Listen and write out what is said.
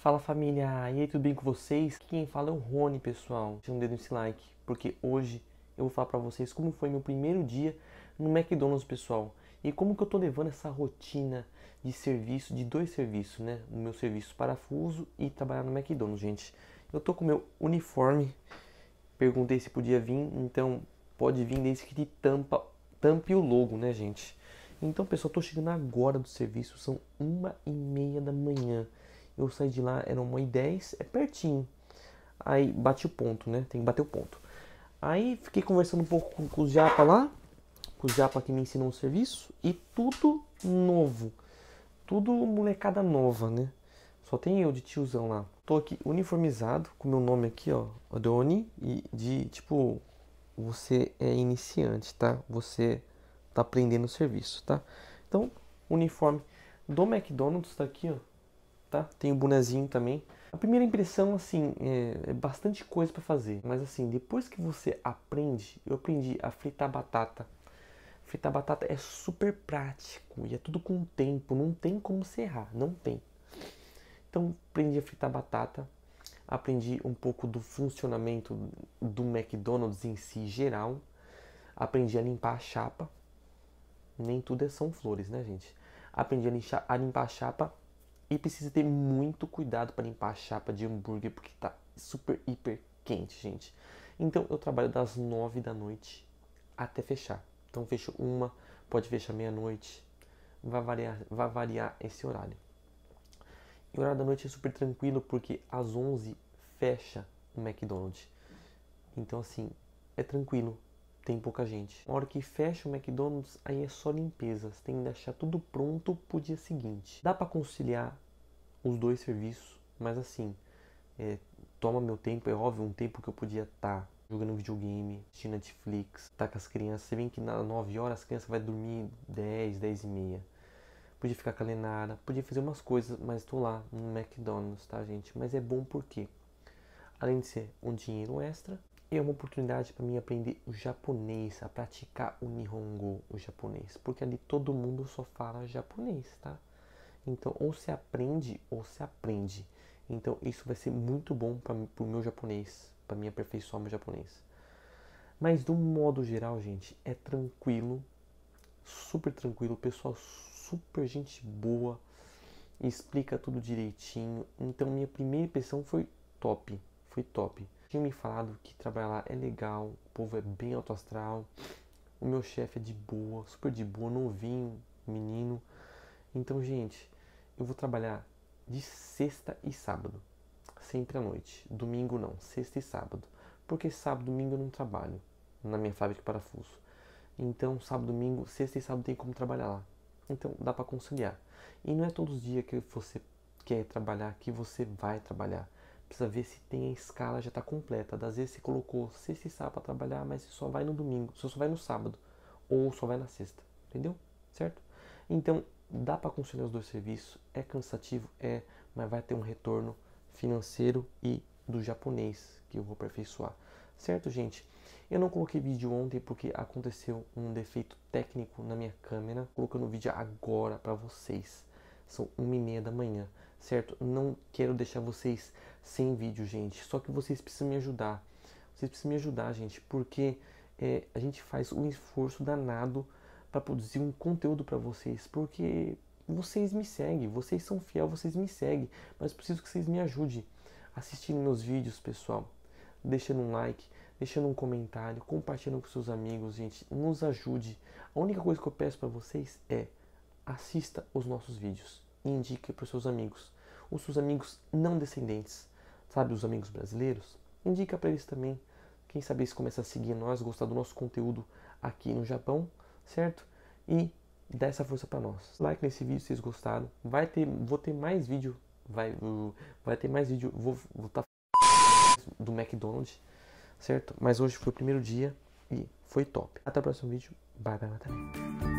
Fala família, e aí tudo bem com vocês? Quem fala é o Rony, pessoal. Deixa um dedo nesse like, porque hoje eu vou falar para vocês como foi meu primeiro dia no McDonald's, pessoal. E como que eu tô levando essa rotina de serviço, de dois serviços, né? O meu serviço parafuso e trabalhar no McDonald's, gente. Eu tô com meu uniforme. Perguntei se podia vir, então pode vir desde que tampa, tampe o logo, né, gente? Então, pessoal, tô chegando agora do serviço, são uma e meia da manhã. Eu saí de lá, era uma e 10 é pertinho. Aí bati o ponto, né? Tem que bater o ponto. Aí fiquei conversando um pouco com, com o Japa lá, com o Japa que me ensinou o serviço, e tudo novo. Tudo molecada nova, né? Só tem eu de tiozão lá. Tô aqui uniformizado, com meu nome aqui, ó, Adoni, e de tipo, você é iniciante, tá? Você tá aprendendo o serviço, tá? Então, uniforme do McDonald's tá aqui, ó tá? Tem o bonezinho também. A primeira impressão, assim, é, é bastante coisa para fazer, mas assim, depois que você aprende, eu aprendi a fritar batata. Fritar batata é super prático e é tudo com tempo, não tem como se errar, não tem. Então, aprendi a fritar batata, aprendi um pouco do funcionamento do McDonald's em si geral, aprendi a limpar a chapa. Nem tudo é são flores, né, gente? Aprendi a limpar a chapa e precisa ter muito cuidado para limpar a chapa de hambúrguer porque tá super, hiper quente, gente. Então eu trabalho das 9 da noite até fechar. Então fecho uma, pode fechar meia-noite. Vai variar, vai variar esse horário. E o horário da noite é super tranquilo porque às 11 fecha o McDonald's. Então assim, é tranquilo tem pouca gente. Uma hora que fecha o McDonald's, aí é só limpeza. Você tem que deixar tudo pronto pro dia seguinte. Dá para conciliar os dois serviços, mas assim, é, toma meu tempo, é óbvio, um tempo que eu podia estar tá jogando videogame, assistindo Netflix, tá com as crianças. Você vê que na 9 horas as crianças vai dormir 10, 10 e meia. Podia ficar calenada, podia fazer umas coisas, mas tô lá no McDonald's, tá, gente? Mas é bom porque, além de ser um dinheiro extra, e é uma oportunidade para mim aprender o japonês, a praticar o Nihongo, o japonês, porque ali todo mundo só fala japonês, tá? Então, ou se aprende ou se aprende. Então, isso vai ser muito bom para o meu japonês, para me aperfeiçoar meu japonês. Mas, de um modo geral, gente, é tranquilo, super tranquilo, pessoal super gente boa, explica tudo direitinho. Então, minha primeira impressão foi top, foi top tinha me falado que trabalhar lá é legal, o povo é bem alto astral, o meu chefe é de boa, super de boa, novinho, menino. Então, gente, eu vou trabalhar de sexta e sábado, sempre à noite. Domingo não, sexta e sábado. Porque sábado e domingo eu não trabalho na minha fábrica de parafuso. Então, sábado, domingo, sexta e sábado tem como trabalhar lá. Então, dá para conciliar. E não é todos os dias que você quer trabalhar que você vai trabalhar precisa ver se tem a escala já está completa. Às vezes você colocou sexta e sábado para trabalhar, mas você só vai no domingo, você só vai no sábado ou só vai na sexta, entendeu? Certo? Então dá para conciliar os dois serviços, é cansativo, é, mas vai ter um retorno financeiro e do japonês que eu vou aperfeiçoar. Certo, gente? Eu não coloquei vídeo ontem porque aconteceu um defeito técnico na minha câmera. Colocando o vídeo agora para vocês. São 1 e meia da manhã certo? Não quero deixar vocês sem vídeo, gente. Só que vocês precisam me ajudar. Vocês precisam me ajudar, gente, porque é, a gente faz um esforço danado para produzir um conteúdo para vocês, porque vocês me seguem, vocês são fiel, vocês me seguem, mas preciso que vocês me ajudem assistindo meus vídeos, pessoal, deixando um like, deixando um comentário, compartilhando com seus amigos, gente, nos ajude. A única coisa que eu peço para vocês é assista os nossos vídeos indique para os seus amigos. Os seus amigos não descendentes, sabe, os amigos brasileiros, indica para eles também. Quem sabe eles começam a seguir nós, gostar do nosso conteúdo aqui no Japão, certo? E dá essa força para nós. Like nesse vídeo se vocês gostaram. Vai ter, vou ter mais vídeo, vai, vai ter mais vídeo, vou voltar do McDonald's, certo? Mas hoje foi o primeiro dia e foi top. Até o próximo vídeo. Bye, bye, até.